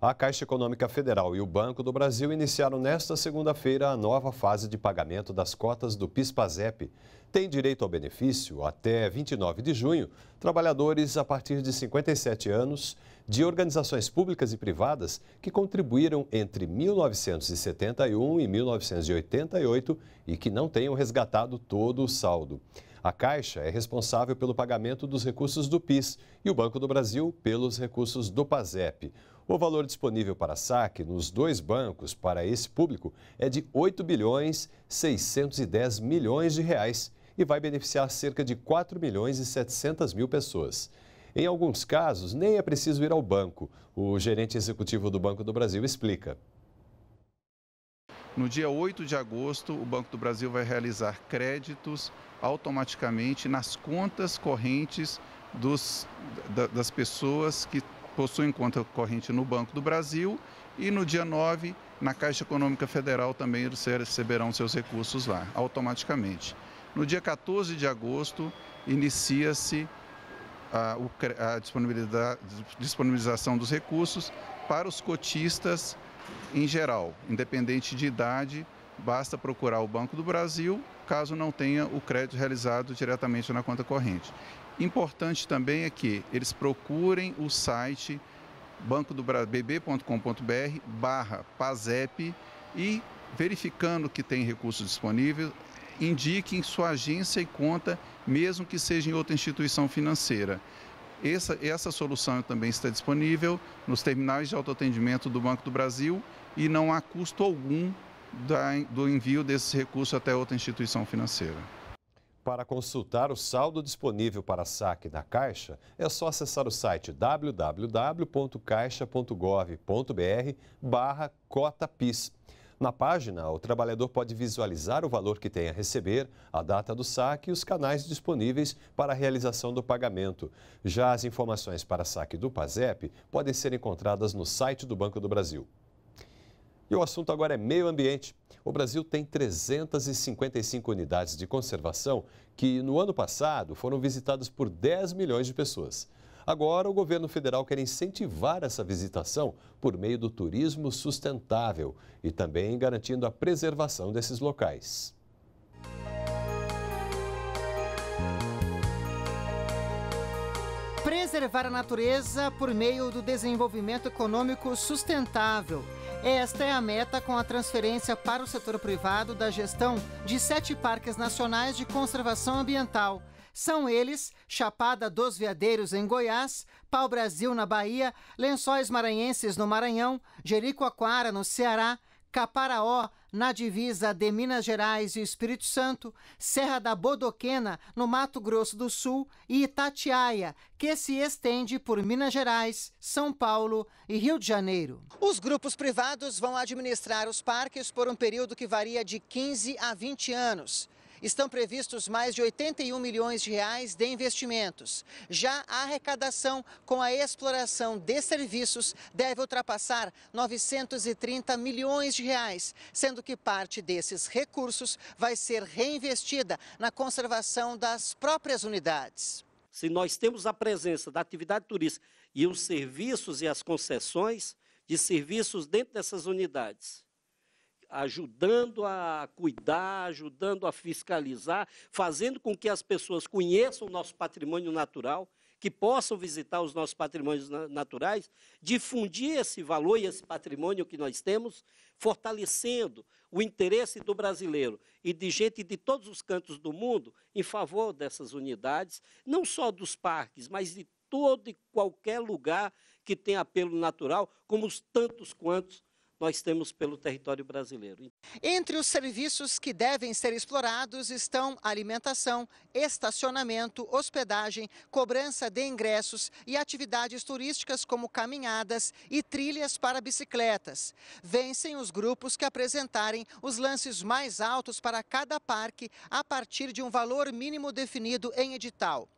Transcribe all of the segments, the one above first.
A Caixa Econômica Federal e o Banco do Brasil iniciaram nesta segunda-feira a nova fase de pagamento das cotas do PIS/PASEP. Tem direito ao benefício até 29 de junho trabalhadores a partir de 57 anos de organizações públicas e privadas que contribuíram entre 1971 e 1988 e que não tenham resgatado todo o saldo. A Caixa é responsável pelo pagamento dos recursos do PIS e o Banco do Brasil pelos recursos do PASEP. O valor disponível para saque nos dois bancos para esse público é de 8 bilhões 610 milhões de reais e vai beneficiar cerca de 4 milhões e 700 mil pessoas. Em alguns casos, nem é preciso ir ao banco. O gerente executivo do Banco do Brasil explica. No dia 8 de agosto, o Banco do Brasil vai realizar créditos automaticamente nas contas correntes dos, das pessoas que possuem conta corrente no Banco do Brasil e no dia 9, na Caixa Econômica Federal, também eles receberão seus recursos lá, automaticamente. No dia 14 de agosto, inicia-se a, a disponibilização dos recursos para os cotistas em geral, independente de idade, basta procurar o Banco do Brasil caso não tenha o crédito realizado diretamente na conta corrente. Importante também é que eles procurem o site bancodobb.com.br barra PASEP e verificando que tem recursos disponíveis, indiquem sua agência e conta, mesmo que seja em outra instituição financeira. Essa, essa solução também está disponível nos terminais de autoatendimento do Banco do Brasil e não há custo algum da, do envio desses recursos até outra instituição financeira. Para consultar o saldo disponível para saque da Caixa, é só acessar o site www.caixa.gov.br barra cotapis. Na página, o trabalhador pode visualizar o valor que tem a receber, a data do saque e os canais disponíveis para a realização do pagamento. Já as informações para saque do PASEP podem ser encontradas no site do Banco do Brasil. E o assunto agora é meio ambiente. O Brasil tem 355 unidades de conservação que, no ano passado, foram visitadas por 10 milhões de pessoas. Agora, o governo federal quer incentivar essa visitação por meio do turismo sustentável e também garantindo a preservação desses locais. Preservar a natureza por meio do desenvolvimento econômico sustentável. Esta é a meta com a transferência para o setor privado da gestão de sete parques nacionais de conservação ambiental são eles Chapada dos Veadeiros em Goiás, Pau Brasil na Bahia, Lençóis Maranhenses no Maranhão, Jericoacoara no Ceará, Caparaó, na divisa de Minas Gerais e Espírito Santo, Serra da Bodoquena, no Mato Grosso do Sul, e Itatiaia, que se estende por Minas Gerais, São Paulo e Rio de Janeiro. Os grupos privados vão administrar os parques por um período que varia de 15 a 20 anos estão previstos mais de 81 milhões de reais de investimentos. Já a arrecadação com a exploração de serviços deve ultrapassar 930 milhões de reais, sendo que parte desses recursos vai ser reinvestida na conservação das próprias unidades. Se nós temos a presença da atividade turística e os serviços e as concessões de serviços dentro dessas unidades, ajudando a cuidar, ajudando a fiscalizar, fazendo com que as pessoas conheçam o nosso patrimônio natural, que possam visitar os nossos patrimônios naturais, difundir esse valor e esse patrimônio que nós temos, fortalecendo o interesse do brasileiro e de gente de todos os cantos do mundo em favor dessas unidades, não só dos parques, mas de todo e qualquer lugar que tem apelo natural, como os tantos quantos nós temos pelo território brasileiro. Entre os serviços que devem ser explorados estão alimentação, estacionamento, hospedagem, cobrança de ingressos e atividades turísticas como caminhadas e trilhas para bicicletas. Vencem os grupos que apresentarem os lances mais altos para cada parque a partir de um valor mínimo definido em edital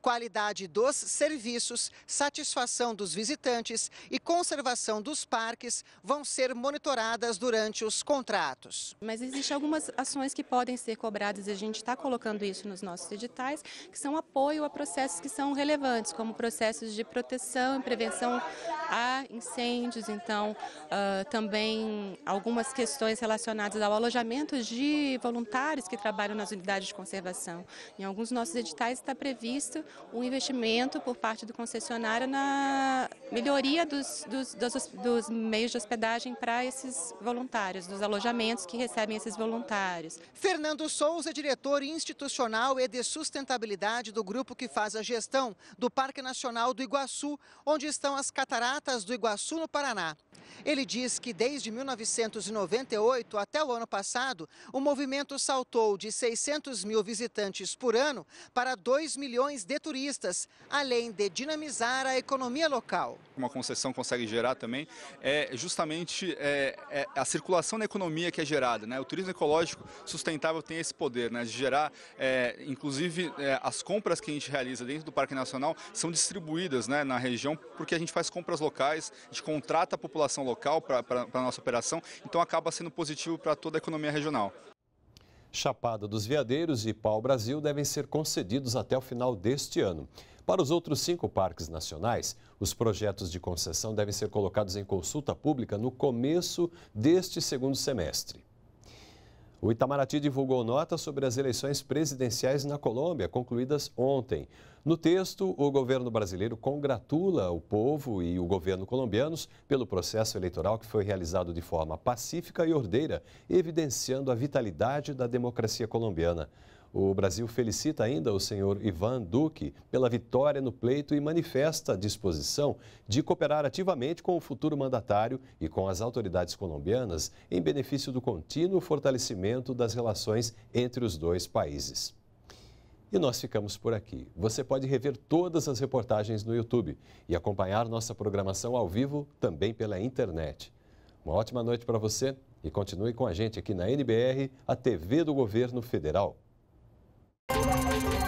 qualidade dos serviços, satisfação dos visitantes e conservação dos parques vão ser monitoradas durante os contratos. Mas existem algumas ações que podem ser cobradas e a gente está colocando isso nos nossos editais, que são apoio a processos que são relevantes, como processos de proteção e prevenção a incêndios, então uh, também algumas questões relacionadas ao alojamento de voluntários que trabalham nas unidades de conservação. Em alguns nossos editais está previsto feito um investimento por parte do concessionário na melhoria dos, dos, dos, dos meios de hospedagem para esses voluntários, dos alojamentos que recebem esses voluntários. Fernando Souza, diretor institucional e de sustentabilidade do grupo que faz a gestão do Parque Nacional do Iguaçu, onde estão as cataratas do Iguaçu, no Paraná. Ele diz que desde 1998 até o ano passado, o movimento saltou de 600 mil visitantes por ano para 2 milhões milhões de turistas, além de dinamizar a economia local. Uma concessão consegue gerar também é justamente é, é a circulação da economia que é gerada. Né? O turismo ecológico sustentável tem esse poder né? de gerar, é, inclusive, é, as compras que a gente realiza dentro do Parque Nacional são distribuídas né, na região porque a gente faz compras locais, a gente contrata a população local para a nossa operação, então acaba sendo positivo para toda a economia regional. Chapada dos Veadeiros e Pau Brasil devem ser concedidos até o final deste ano. Para os outros cinco parques nacionais, os projetos de concessão devem ser colocados em consulta pública no começo deste segundo semestre. O Itamaraty divulgou nota sobre as eleições presidenciais na Colômbia, concluídas ontem. No texto, o governo brasileiro congratula o povo e o governo colombianos pelo processo eleitoral que foi realizado de forma pacífica e ordeira, evidenciando a vitalidade da democracia colombiana. O Brasil felicita ainda o senhor Ivan Duque pela vitória no pleito e manifesta a disposição de cooperar ativamente com o futuro mandatário e com as autoridades colombianas em benefício do contínuo fortalecimento das relações entre os dois países. E nós ficamos por aqui. Você pode rever todas as reportagens no YouTube e acompanhar nossa programação ao vivo também pela internet. Uma ótima noite para você e continue com a gente aqui na NBR, a TV do Governo Federal. Thank you.